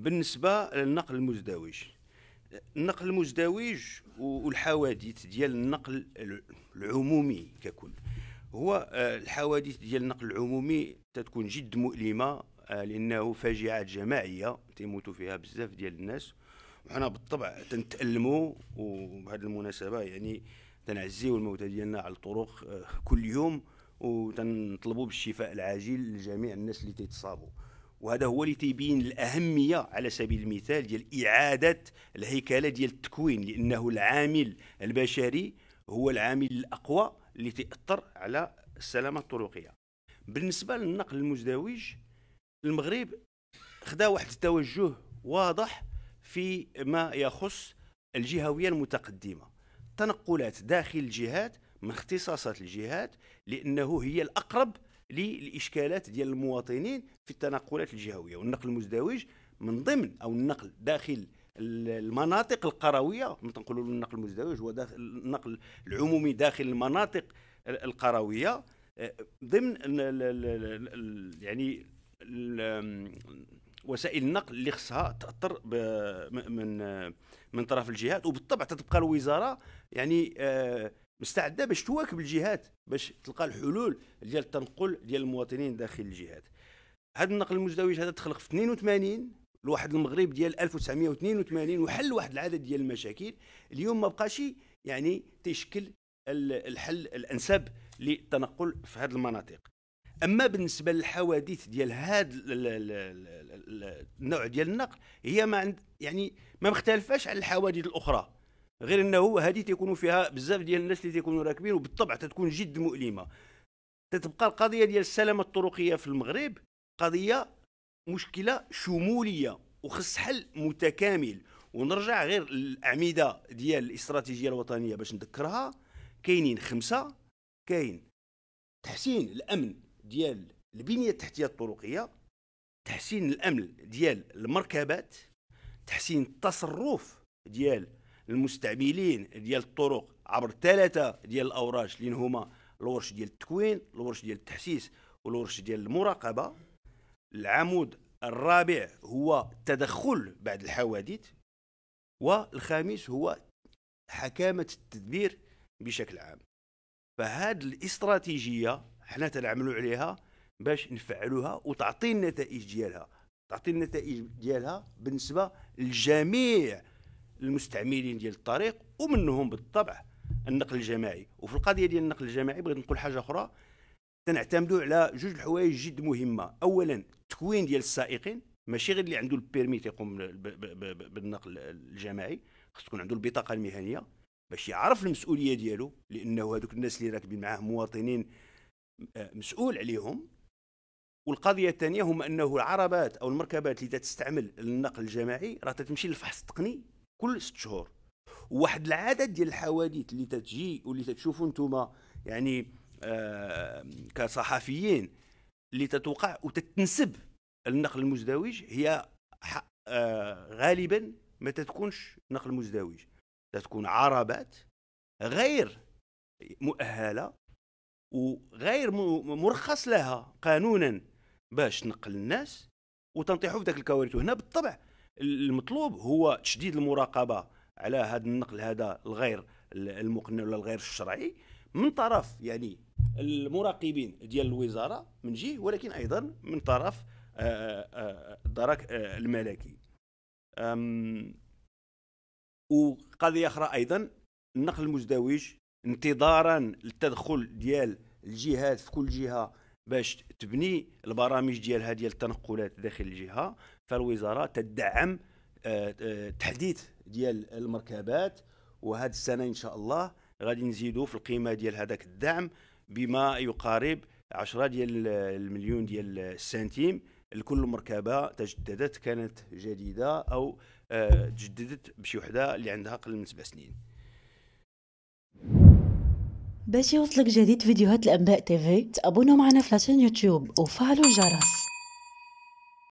بالنسبه للنقل المزدوج النقل المزدوج والحوادث ديال النقل العمومي ككل هو آه، الحوادث ديال النقل العمومي تتكون جد مؤلمه آه، لانه فاجعات جماعيه تيموتوا فيها بزاف ديال الناس وحنا بالطبع تنتالموا وبهذه المناسبه يعني تنعزيو الموتى ديالنا على الطرق آه، كل يوم وتنطلبوا بالشفاء العاجل لجميع الناس اللي تيتصابوا وهذا هو اللي تيبين الاهميه على سبيل المثال ديال اعاده الهيكله ديال التكوين لانه العامل البشري هو العامل الاقوى اللي تاثر على السلامه الطرقيه بالنسبه للنقل المزدوج المغرب خدا واحد التوجه واضح في ما يخص الجهويه المتقدمه تنقلات داخل الجهات من اختصاصات الجهات لانه هي الاقرب للاشكالات ديال المواطنين في التنقلات الجهويه والنقل المزدوج من ضمن او النقل داخل المناطق القرويه تنقولوا النقل المزدوج هو داخل النقل العمومي داخل المناطق القرويه ضمن يعني وسائل النقل اللي خصها تاثر من من طرف الجهات وبالطبع تتبقى الوزاره يعني مستعده باش تواكب الجهات باش تلقى الحلول ديال التنقل ديال المواطنين داخل الجهات هذا النقل المزدوج هذا تخلق في 82 لواحد المغرب ديال 1982 وحل واحد العدد ديال المشاكل اليوم ما بقاش يعني تيشكل الحل الانسب للتنقل في هذه المناطق اما بالنسبه للحوادث ديال هذا النوع ديال النقل هي ما عند يعني ما مختلفاش على الحوادث الاخرى غير انه هذه تيكونوا فيها بزاف ديال الناس اللي تيكونوا راكبين وبالطبع تتكون جد مؤلمه تتبقى القضيه ديال السلامه الطرقيه في المغرب قضيه مشكله شموليه وخص حل متكامل ونرجع غير الاعمده ديال الاستراتيجيه الوطنيه باش نذكرها كاينين خمسه كاين تحسين الامن ديال البنيه التحتيه الطرقيه تحسين الامن ديال المركبات تحسين التصرف ديال المستعملين ديال الطرق عبر ثلاثه ديال الاوراش اللي هما الورش ديال التكوين الورش ديال التحسيس والورش ديال المراقبه العمود الرابع هو التدخل بعد الحوادث والخامس هو حكامه التدبير بشكل عام فهاد الاستراتيجيه حنا تنعملوا عليها باش نفعلوها وتعطي النتائج ديالها تعطي النتائج ديالها بالنسبه لجميع المستعملين ديال الطريق ومنهم بالطبع النقل الجماعي وفي القضيه ديال النقل الجماعي بغيت نقول حاجه اخرى تنعتمدوا على جوج الحوايج جد مهمه اولا التكوين ديال السائقين ماشي غير اللي عنده البيرمي تيقوم بالنقل الجماعي خص تكون عنده البطاقه المهنيه باش يعرف المسؤوليه ديالو لانه هذوك الناس اللي راكبين معاه مواطنين آه، مسؤول عليهم والقضيه الثانيه هم انه العربات او المركبات اللي تستعمل النقل الجماعي راه تتمشي للفحص التقني كل ست شهور وواحد العدد ديال الحوادث اللي تتجي واللي تتشوفوا نتوما يعني آه كصحفيين اللي تتوقع وتتنسب النقل المزدوج هي آه غالبا ما تتكونش نقل مزدوج تتكون عربات غير مؤهله وغير مرخص لها قانونا باش تنقل الناس وتنطيحوا في ذاك الكوارث وهنا بالطبع المطلوب هو تشديد المراقبه على هذا النقل هذا الغير المقنع ولا الغير الشرعي من طرف يعني المراقبين ديال الوزاره من جهه ولكن ايضا من طرف آه، آه، آه، الدرك الملكي وقضيه اخرى ايضا النقل المزدوج انتظارا للتدخل ديال الجهات في كل جهه باش تبني البرامج ديالها ديال التنقلات داخل الجهه فالوزاره تدعم آه، آه، تحديث ديال المركبات وهذه السنه ان شاء الله غادي نزيدوا في القيمه ديال هذاك الدعم بما يقارب 10 ديال المليون ديال السنتيم لكل مركبه تجددت كانت جديده او آه، تجددت بشي وحده اللي عندها اقل من سبع سنين باش يوصلك جديد فيديوهات الانباء تيفي تابونوا معنا في لاشين يوتيوب وفعلوا الجرس